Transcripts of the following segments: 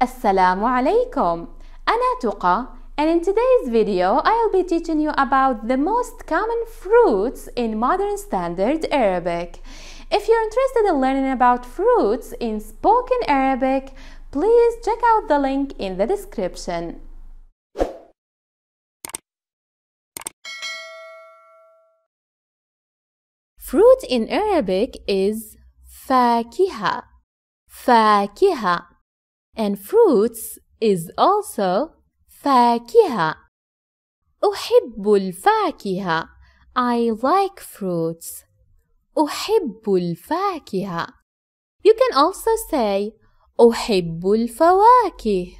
Assalamu alaikum. Ana Tuqa, and in today's video, I'll be teaching you about the most common fruits in modern standard Arabic. If you're interested in learning about fruits in spoken Arabic, please check out the link in the description. Fruit in Arabic is fakiha. Fakiha and fruits is also فاكهة. أحب الفاكهة. I like fruits. أحب الفاكهة. You can also say أحب الفواكه.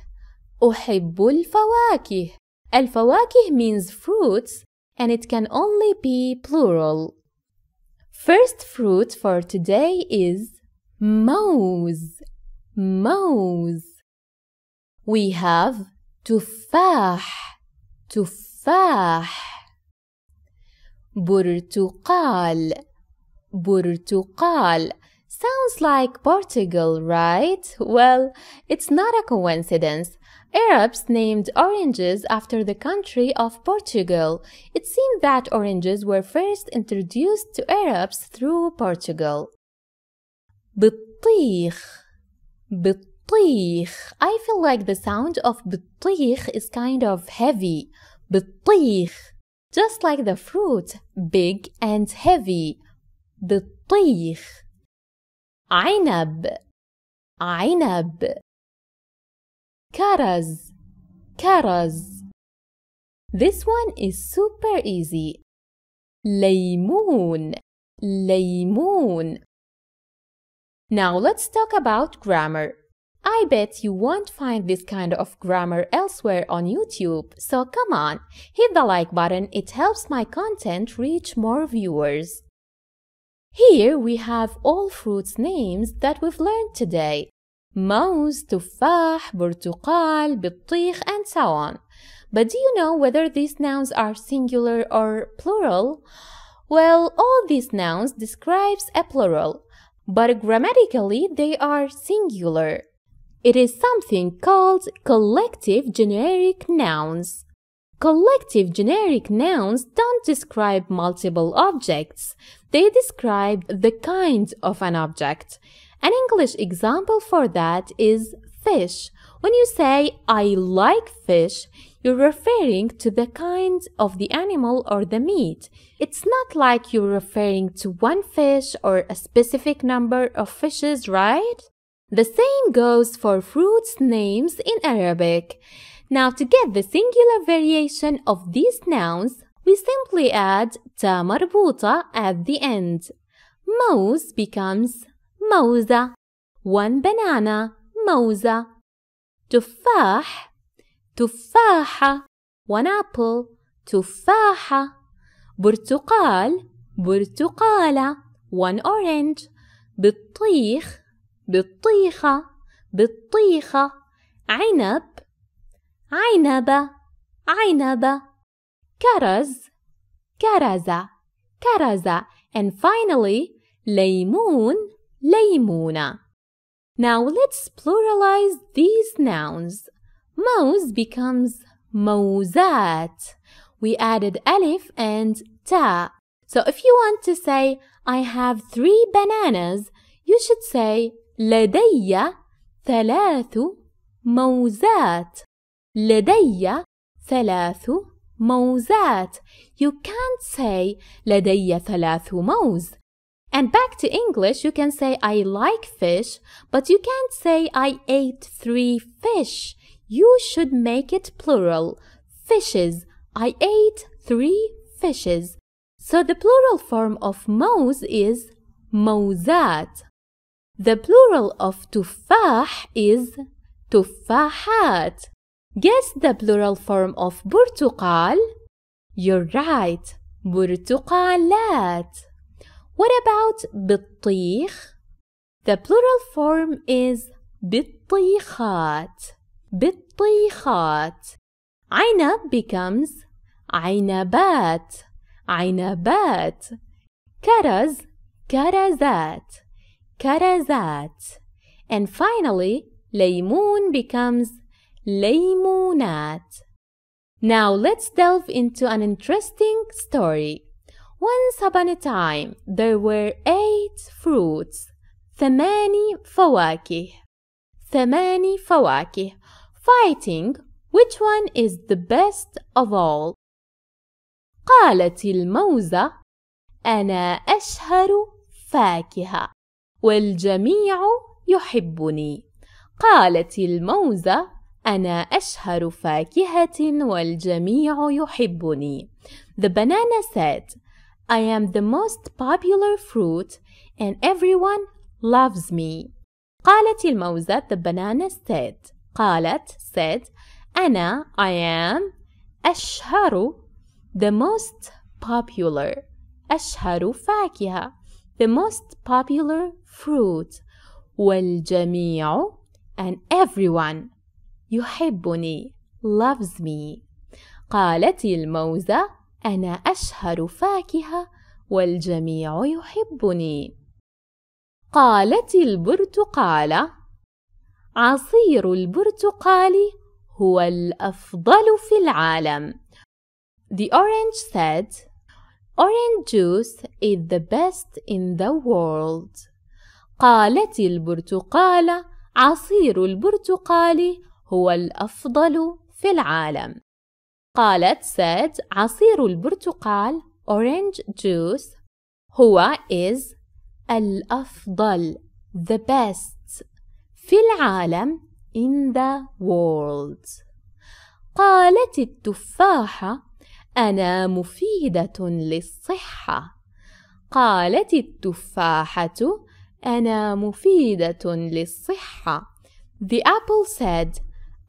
أحب الفواكه. الفواكه means fruits and it can only be plural. First fruit for today is موز موز we have تفاح تفاح برتقال برتقال sounds like Portugal, right? Well, it's not a coincidence. Arabs named oranges after the country of Portugal. It seems that oranges were first introduced to Arabs through Portugal. بطيخ بطيخ I feel like the sound of بطيخ is kind of heavy بطيخ just like the fruit big and heavy بطيخ عنب عنب كرز كرز This one is super easy. ليمون ليمون now let's talk about grammar. I bet you won't find this kind of grammar elsewhere on YouTube, so come on, hit the like button, it helps my content reach more viewers. Here we have all fruits names that we've learned today. Mouse, tufah, burtuqal, bittiq, and so on. But do you know whether these nouns are singular or plural? Well, all these nouns describes a plural but grammatically they are singular. It is something called collective generic nouns. Collective generic nouns don't describe multiple objects. They describe the kind of an object. An English example for that is fish. When you say, I like fish, you're referring to the kind of the animal or the meat. It's not like you're referring to one fish or a specific number of fishes, right? The same goes for fruits names in Arabic. Now to get the singular variation of these nouns, we simply add ta marbuta at the end. Mouse becomes موزة. One banana, موزة. تفاح تفاحة أبل تفاحة برتقال برتقالة one orange بطيخ بطيخة بطيخة عنب عنبة عنبة كرز كرزة كرزة and finally ليمون ليمونة Now let's pluralize these nouns Mouse becomes موزات. We added alif and ta. So if you want to say, I have three bananas, you should say, لدي ثلاث موزات. لدي ثلاث موزات. You can't say, لدي ثلاث موز. And back to English, you can say I like fish, but you can't say I ate three fish you should make it plural. Fishes. I ate three fishes. So the plural form of mouse is mousat. The plural of tufah is tufahat. Guess the plural form of burtuqal? You're right, burtuqalat. What about بطيخ? The plural form is بطيخات. بالطيخات عنب becomes عنبات عنبات كرز كرزات كرزات and finally ليمون becomes ليمونات Now let's delve into an interesting story. Once upon a time, there were eight fruits. ثماني فواكه ثماني فواكه fighting which one is the best of all قالت الموزة أنا أشهر فاكهة والجميع يحبني قالت الموزة أنا أشهر فاكهة والجميع يحبني The banana said I am the most popular fruit and everyone loves me قالت الموزة The banana said قالت said أنا I am أشهر the most popular أشهر فاكهة the most popular fruit والجميع and everyone يحبني loves me قالت الموزة أنا أشهر فاكهة والجميع يحبني قالت البرتقالة عصير البرتقال هو الأفضل في العالم. The orange said, Orange juice is the best in the world. قالت البرتقالة عصير البرتقال هو الأفضل في العالم. قالت said عصير البرتقال orange juice هو is الأفضل the best في العالم in the world قالت التفاحة أنا مفيدة للصحة قالت التفاحة أنا مفيدة للصحة The apple said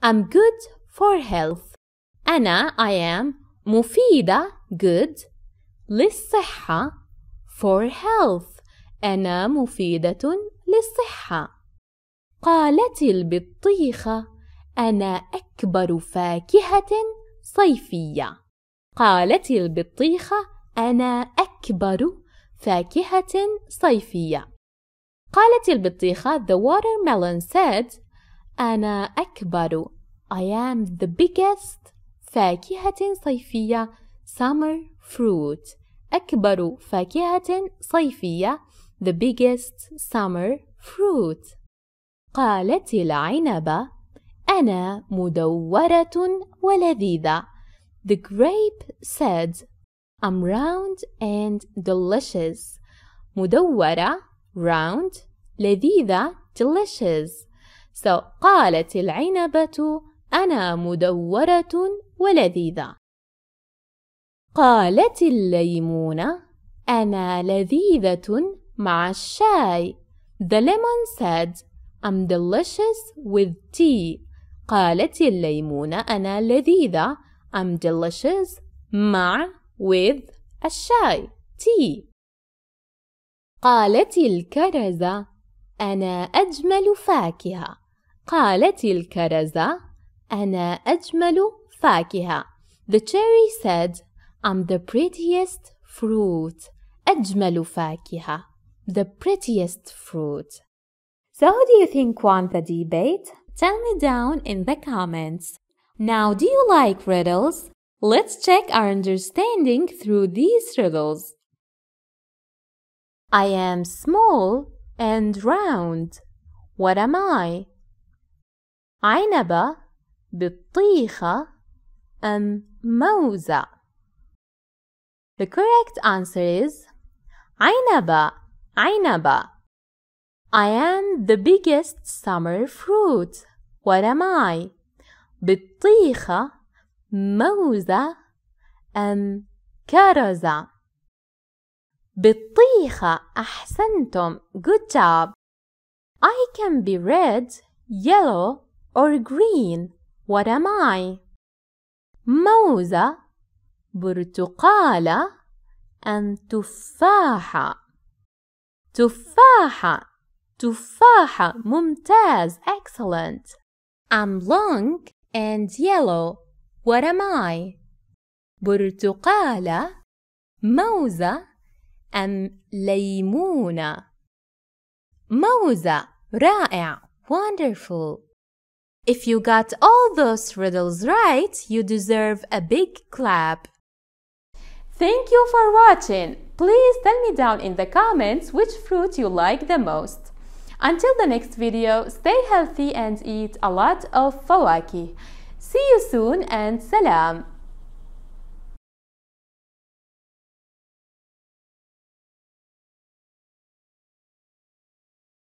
I'm good for health أنا I am مفيدة good للصحة for health أنا مفيدة للصحة قالت البطيخة أنا أكبر فاكهة صيفية قالت البطيخة أنا أكبر فاكهة صيفية قالت البطيخة The watermelon said أنا أكبر I am the biggest فاكهة صيفية summer fruit أكبر فاكهة صيفية the biggest summer fruit قالت العنبة أنا مدورة ولذيذة The grape said I'm round and delicious مدورة round لذيذة delicious So قالت العنبة أنا مدورة ولذيذة قالت الليمونة أنا لذيذة مع الشاي The lemon said I'm delicious with tea. قالت الليمونة أنا لذيذة. I'm delicious مع with الشاي tea. قالت الكرزة أنا أجمل فاكهة. قالت الكرزة أنا أجمل فاكهة. The cherry said, I'm the prettiest fruit. أجمل فاكهة. The prettiest fruit. So do you think won the debate? Tell me down in the comments. Now do you like riddles? Let's check our understanding through these riddles. I am small and round. What am I? عنبة بطيخة أم موزة The correct answer is عنبة عنبة I am the biggest summer fruit. What am I? بطيخة موزة أم كرزة بطيخة أحسنتم good job I can be red, yellow or green What am I? موزة برتقالة أم تفاحة تفاحة تفاحة ممتاز excellent I'm long and yellow What am I? برتقالة موزة أم ليمونة موزة رائع wonderful If you got all those riddles right, you deserve a big clap. Thank you for watching. Please tell me down in the comments which fruit you like the most. Until the next video, stay healthy and eat a lot of fawaki. See you soon and salam!